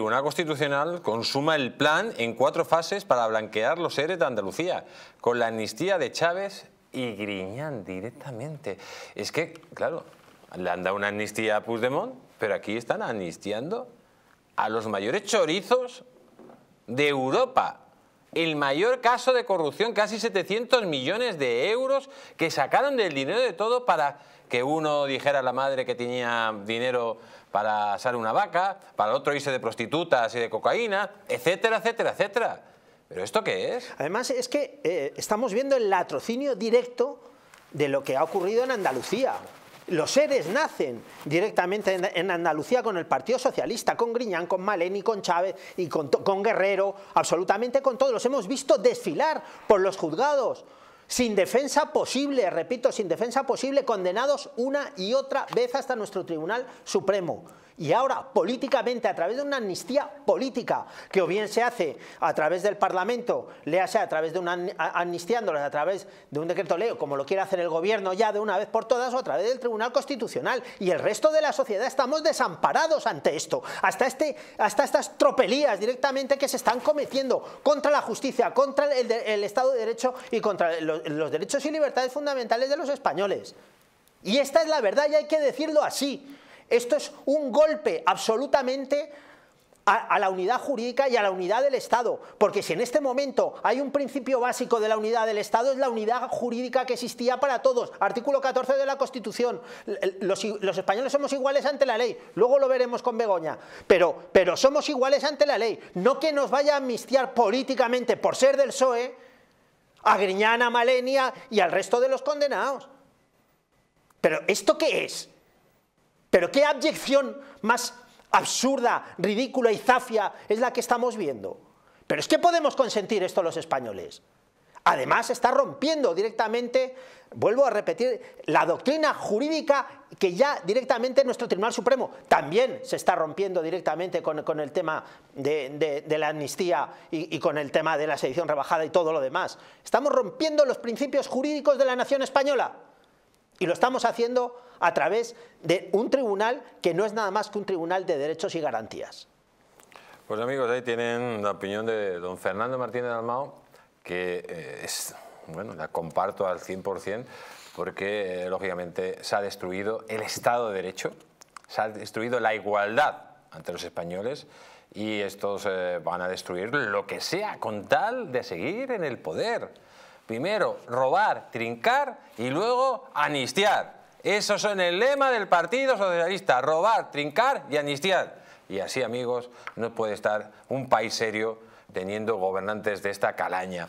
El Constitucional consuma el plan en cuatro fases para blanquear los seres de Andalucía, con la amnistía de Chávez y Griñán directamente. Es que, claro, le han dado una amnistía a Puigdemont, pero aquí están amnistiando a los mayores chorizos de Europa. El mayor caso de corrupción, casi 700 millones de euros que sacaron del dinero de todo para que uno dijera a la madre que tenía dinero para asar una vaca, para otro irse de prostitutas y de cocaína, etcétera, etcétera, etcétera. ¿Pero esto qué es? Además es que eh, estamos viendo el latrocinio directo de lo que ha ocurrido en Andalucía. Los seres nacen directamente en Andalucía con el Partido Socialista, con Griñán, con Maleni, con Chávez y con Guerrero, absolutamente con todos. Los hemos visto desfilar por los juzgados sin defensa posible, repito, sin defensa posible, condenados una y otra vez hasta nuestro Tribunal Supremo y ahora políticamente a través de una amnistía política, que o bien se hace a través del Parlamento, léase a través de una a través de un decreto leo, como lo quiere hacer el gobierno ya de una vez por todas o a través del Tribunal Constitucional y el resto de la sociedad estamos desamparados ante esto, hasta, este, hasta estas tropelías directamente que se están cometiendo contra la justicia, contra el, Estado de Derecho y contra los derechos y libertades fundamentales de los españoles. Y esta es la verdad y hay que decirlo así. Esto es un golpe absolutamente a, la unidad jurídica y a la unidad del Estado, porque si en este momento hay un principio básico de la unidad del Estado, es la unidad jurídica que existía para todos. Artículo 14 de la Constitución, los, españoles somos iguales ante la ley, luego lo veremos con Begoña, pero, pero somos iguales ante la ley, no que nos vaya a amnistiar políticamente por ser del PSOE, a Griñana, Malenia y al resto de los condenados. ¿Pero esto qué es? Pero qué abyección más absurda, ridícula y zafia es la que estamos viendo. Pero es que podemos consentir esto los españoles. Además, está rompiendo directamente, vuelvo a repetir, la doctrina jurídica que ya directamente nuestro Tribunal Supremo también se está rompiendo directamente con, el tema de, la amnistía y, y, con el tema de la sedición rebajada y todo lo demás. Estamos rompiendo los principios jurídicos de la nación española. Y lo estamos haciendo a través de un tribunal que no es nada más que un tribunal de derechos y garantías. Pues amigos, ahí tienen la opinión de don Fernando Martínez Almao, que eh, es, bueno, la comparto al 100% porque eh, lógicamente se ha destruido el Estado de Derecho, se ha destruido la igualdad ante los españoles y estos eh, van a destruir lo que sea con tal de seguir en el poder. Primero robar, trincar y luego anistiar. Eso son el lema del Partido Socialista, robar, trincar y anistiar. Y así, amigos, no puede estar un país serio teniendo gobernantes de esta calaña.